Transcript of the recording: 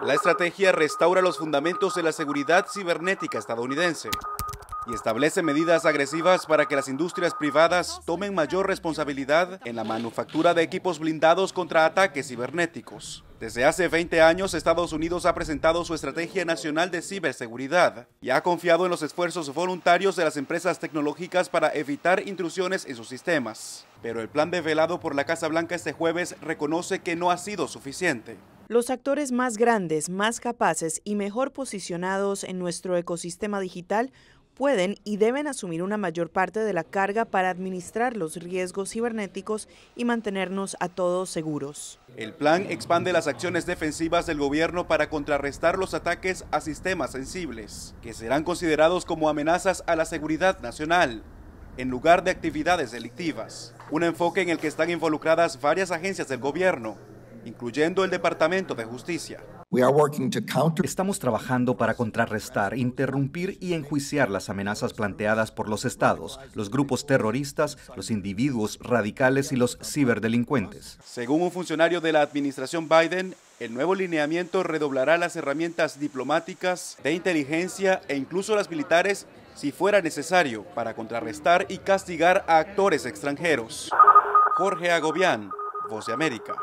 La estrategia restaura los fundamentos de la seguridad cibernética estadounidense y establece medidas agresivas para que las industrias privadas tomen mayor responsabilidad en la manufactura de equipos blindados contra ataques cibernéticos. Desde hace 20 años, Estados Unidos ha presentado su Estrategia Nacional de Ciberseguridad y ha confiado en los esfuerzos voluntarios de las empresas tecnológicas para evitar intrusiones en sus sistemas. Pero el plan develado por la Casa Blanca este jueves reconoce que no ha sido suficiente. Los actores más grandes, más capaces y mejor posicionados en nuestro ecosistema digital pueden y deben asumir una mayor parte de la carga para administrar los riesgos cibernéticos y mantenernos a todos seguros. El plan expande las acciones defensivas del gobierno para contrarrestar los ataques a sistemas sensibles, que serán considerados como amenazas a la seguridad nacional, en lugar de actividades delictivas. Un enfoque en el que están involucradas varias agencias del gobierno, incluyendo el Departamento de Justicia. Estamos trabajando para contrarrestar, interrumpir y enjuiciar las amenazas planteadas por los estados, los grupos terroristas, los individuos radicales y los ciberdelincuentes. Según un funcionario de la administración Biden, el nuevo lineamiento redoblará las herramientas diplomáticas, de inteligencia e incluso las militares si fuera necesario para contrarrestar y castigar a actores extranjeros. Jorge Agobián, Voz de América.